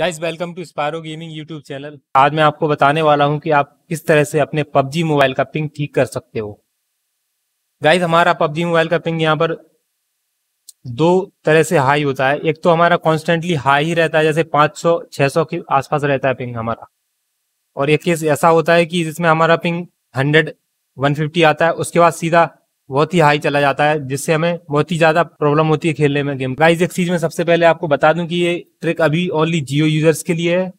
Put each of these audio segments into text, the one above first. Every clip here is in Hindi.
guys welcome to sparrow gaming YouTube channel आज मैं आपको बताने वाला हूं कि आप किस तरह से अपने पबजी मोबाइल का पिंग ठीक कर सकते हो गाइस हमारा पबजी मोबाइल का पिंग यहां पर दो तरह से हाई होता है एक तो हमारा कॉन्स्टेंटली हाई ही रहता है जैसे 500 600 के आसपास रहता है पिंग हमारा और एक केस ऐसा होता है कि जिसमें हमारा पिंग हंड्रेड वन आता है उसके बाद सीधा बहुत ही हाई चला जाता है जिससे हमें बहुत ही ज्यादा प्रॉब्लम होती है खेलने में गेम गाइज एक चीज में सबसे पहले आपको बता दूं कि ये ट्रिक अभी ओनली जियो यूजर्स के लिए है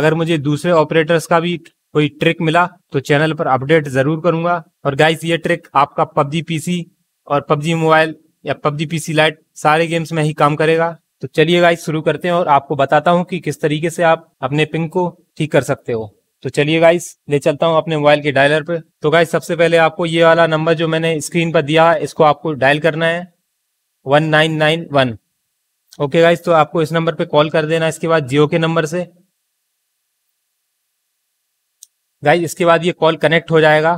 अगर मुझे दूसरे ऑपरेटर्स का भी कोई ट्रिक मिला तो चैनल पर अपडेट जरूर करूंगा और गाइज ये ट्रिक आपका पबजी पीसी और पबजी मोबाइल या पबजी पीसी लाइट सारे गेम्स में ही काम करेगा तो चलिए गाइज शुरू करते हैं और आपको बताता हूँ कि किस तरीके से आप अपने पिंग को ठीक कर सकते हो तो चलिए गाइस ले चलता हूँ अपने मोबाइल के डायलर पे तो गाइस सबसे पहले आपको ये वाला नंबर जो मैंने स्क्रीन पर दिया है इसको आपको डायल करना है one nine nine one okay guys तो आपको इस नंबर पे कॉल कर देना इसके बाद जियो के नंबर से गाइस इसके बाद ये कॉल कनेक्ट हो जाएगा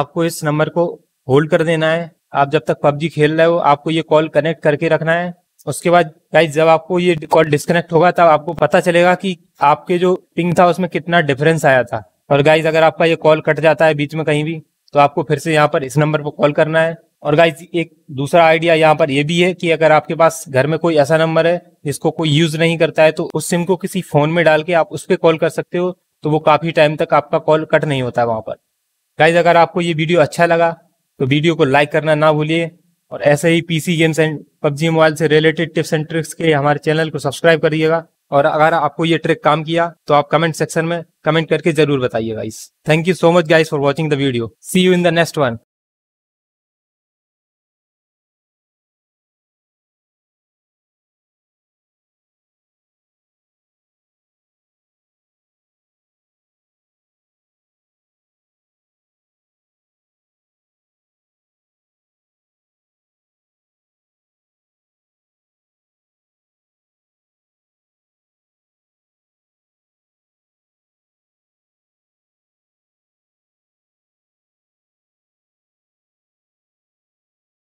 आपको इस नंबर को होल्ड कर देना है आप जब तक पबजी खेल रहे हो आपको ये कॉल कनेक्ट करके रखना है उसके बाद गाइज जब आपको ये कॉल डिस्कनेक्ट होगा तब आपको पता चलेगा कि आपके जो पिंग था उसमें कितना डिफरेंस आया था और गाइज अगर आपका ये कॉल कट जाता है बीच में कहीं भी तो आपको फिर से यहाँ पर इस नंबर पर कॉल करना है और गाइज एक दूसरा आइडिया यहाँ पर यह भी है कि अगर आपके पास घर में कोई ऐसा नंबर है जिसको कोई यूज नहीं करता है तो उस सिम को किसी फोन में डाल के आप उस पर कॉल कर सकते हो तो वो काफी टाइम तक आपका कॉल कट नहीं होता वहां पर गाइज अगर आपको ये वीडियो अच्छा लगा तो वीडियो को लाइक करना ना भूलिए और ऐसे ही PC games and PUBG mobile से रिलेटेड टिप्स एंड ट्रिक्स के हमारे चैनल को सब्सक्राइब करिएगा और अगर आपको ये ट्रिक काम किया तो आप कमेंट सेक्शन में कमेंट करके जरूर बताइए guys thank you so much guys for watching the video see you in the next one